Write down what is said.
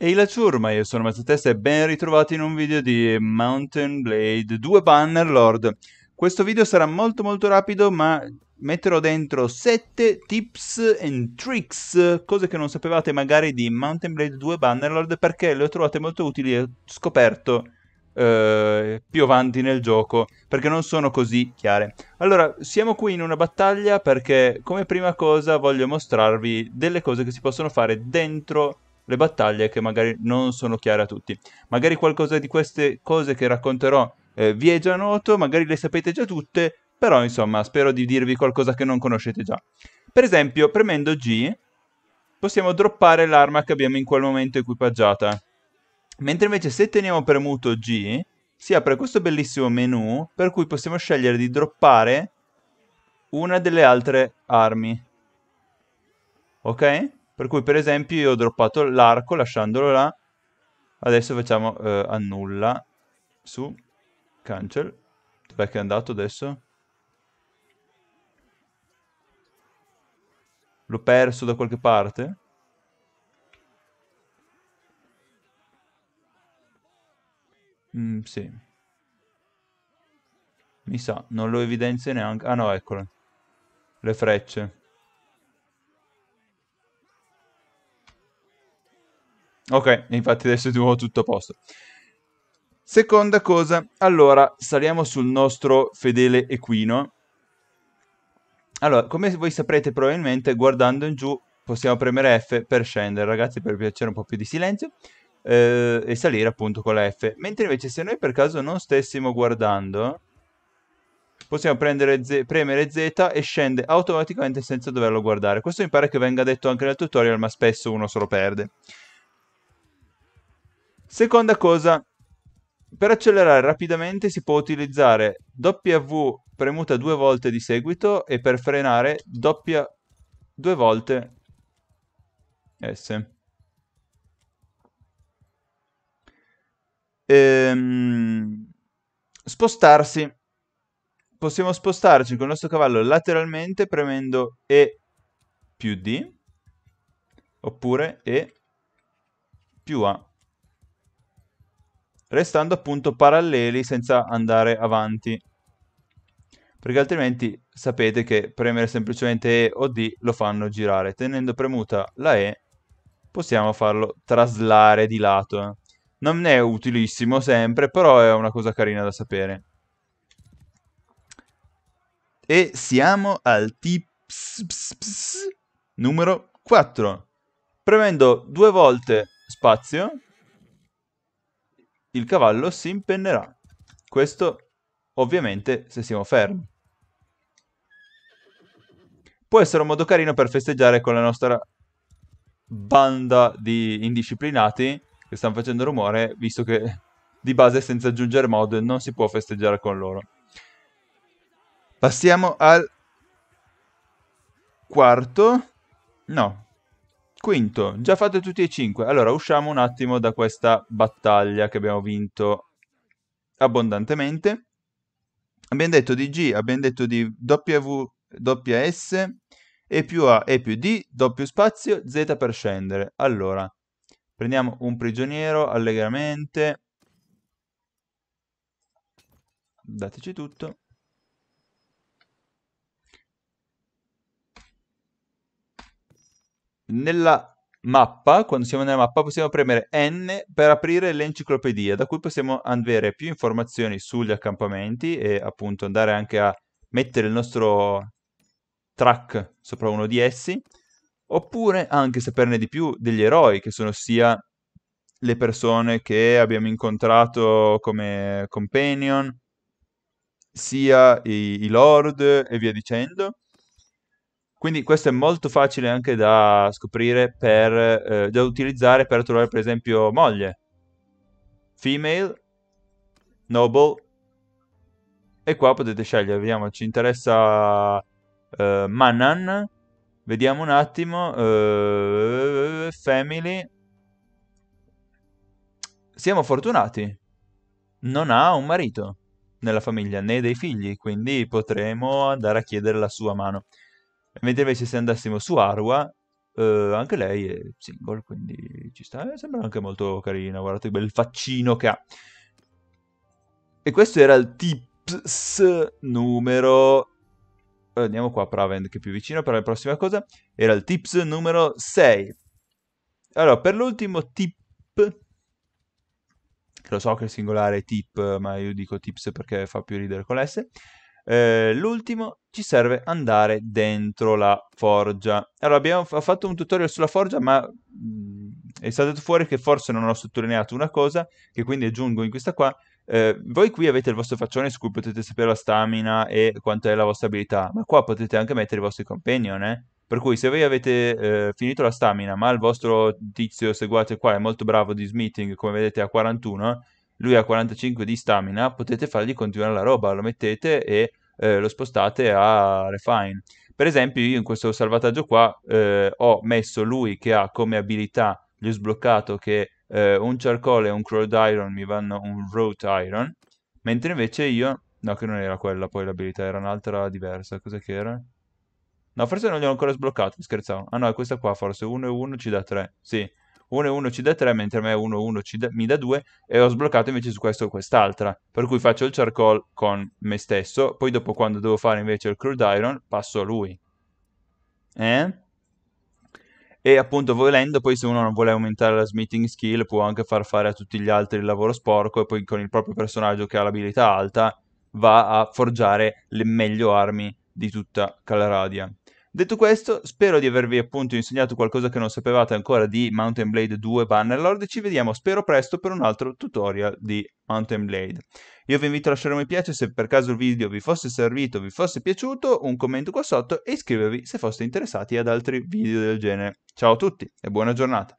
Ehi la ciurma, io sono Mazzatesta e ben ritrovati in un video di Mountain Blade 2 Bannerlord. Questo video sarà molto molto rapido ma metterò dentro 7 tips and tricks, cose che non sapevate magari di Mountain Blade 2 Bannerlord perché le ho trovate molto utili e ho scoperto eh, più avanti nel gioco perché non sono così chiare. Allora, siamo qui in una battaglia perché come prima cosa voglio mostrarvi delle cose che si possono fare dentro le battaglie che magari non sono chiare a tutti. Magari qualcosa di queste cose che racconterò eh, vi è già noto, magari le sapete già tutte, però insomma spero di dirvi qualcosa che non conoscete già. Per esempio, premendo G possiamo droppare l'arma che abbiamo in quel momento equipaggiata. Mentre invece se teniamo premuto G si apre questo bellissimo menu per cui possiamo scegliere di droppare una delle altre armi. Ok? Per cui, per esempio, io ho droppato l'arco lasciandolo là. Adesso facciamo eh, annulla su cancel. Dov'è che è andato adesso? L'ho perso da qualche parte? Mm, sì. Mi sa, non lo evidenzia neanche. Ah no, eccolo. Le frecce. Ok, infatti adesso è di nuovo tutto a posto. Seconda cosa, allora saliamo sul nostro fedele equino. Allora, come voi saprete probabilmente, guardando in giù possiamo premere F per scendere, ragazzi, per piacere un po' più di silenzio, eh, e salire appunto con la F. Mentre invece se noi per caso non stessimo guardando, possiamo Z, premere Z e scende automaticamente senza doverlo guardare. Questo mi pare che venga detto anche nel tutorial, ma spesso uno se lo perde. Seconda cosa, per accelerare rapidamente si può utilizzare W premuta due volte di seguito e per frenare doppia due volte S. Ehm, spostarsi. Possiamo spostarci con il nostro cavallo lateralmente premendo E più D oppure E più A restando appunto paralleli senza andare avanti. Perché altrimenti sapete che premere semplicemente E o D lo fanno girare. Tenendo premuta la E possiamo farlo traslare di lato. Eh. Non è utilissimo sempre, però è una cosa carina da sapere. E siamo al tips ps, ps, numero 4. Premendo due volte spazio il cavallo si impennerà. Questo ovviamente se siamo fermi. Può essere un modo carino per festeggiare con la nostra banda di indisciplinati che stanno facendo rumore, visto che di base senza aggiungere mod non si può festeggiare con loro. Passiamo al quarto. No, Quinto, già fate tutti e cinque. Allora, usciamo un attimo da questa battaglia che abbiamo vinto abbondantemente. Abbiamo detto di G, abbiamo detto di W, WS, E più A, E più D, doppio spazio, Z per scendere. Allora, prendiamo un prigioniero allegramente. Dateci tutto. Nella mappa, quando siamo nella mappa, possiamo premere N per aprire l'enciclopedia, da cui possiamo avere più informazioni sugli accampamenti e appunto andare anche a mettere il nostro track sopra uno di essi, oppure anche saperne di più degli eroi, che sono sia le persone che abbiamo incontrato come companion, sia i, i lord e via dicendo quindi questo è molto facile anche da scoprire, per, eh, da utilizzare per trovare per esempio moglie. Female, noble, e qua potete scegliere, vediamo, ci interessa eh, Manan, vediamo un attimo, eh, family. Siamo fortunati, non ha un marito nella famiglia né dei figli, quindi potremo andare a chiedere la sua mano. Mentre invece se andassimo su Arwa, eh, anche lei è single, quindi ci sta. Eh, sembra anche molto carina, guardate che bel faccino che ha. E questo era il tips numero... Eh, andiamo qua, Pravend, che è più vicino per la prossima cosa. Era il tips numero 6. Allora, per l'ultimo tip... lo so che il singolare è tip, ma io dico tips perché fa più ridere con l'S. Eh, l'ultimo ci serve andare dentro la forgia. Allora, abbiamo fatto un tutorial sulla forgia, ma mh, mm, è stato fuori che forse non ho sottolineato una cosa, che quindi aggiungo in questa qua. Eh, voi qui avete il vostro faccione su cui potete sapere la stamina e quanta è la vostra abilità, ma qua potete anche mettere i vostri companion, eh? Per cui se voi avete eh, finito la stamina, ma il vostro tizio seguace qua è molto bravo di smithing, come vedete a 41, lui ha 45 di stamina, potete fargli continuare la roba, lo mettete e eh, lo spostate a refine. Per esempio, io in questo salvataggio qua eh, ho messo lui che ha come abilità, gli ho sbloccato che eh, un charcoal e un crowd iron mi vanno un root iron, mentre invece io... No, che non era quella poi l'abilità, era un'altra diversa. Cos'è che era? No, forse non gli ho ancora sbloccato, scherzavo. Ah no, è questa qua forse, 1 e 1 ci dà 3, sì. 1-1 ci dà 3, mentre a me 1-1 mi dà 2 e ho sbloccato invece su questo quest'altra. Per cui faccio il charcoal con me stesso, poi dopo quando devo fare invece il crude iron passo a lui. Eh? E appunto volendo, poi se uno non vuole aumentare la smithing skill può anche far fare a tutti gli altri il lavoro sporco e poi con il proprio personaggio che ha l'abilità alta va a forgiare le meglio armi di tutta Calaradia. Detto questo, spero di avervi appunto insegnato qualcosa che non sapevate ancora di Mountain Blade 2 Bannerlord e ci vediamo spero presto per un altro tutorial di Mountain Blade. Io vi invito a lasciare un mi piace se per caso il video vi fosse servito, vi fosse piaciuto, un commento qua sotto e iscrivervi se foste interessati ad altri video del genere. Ciao a tutti e buona giornata!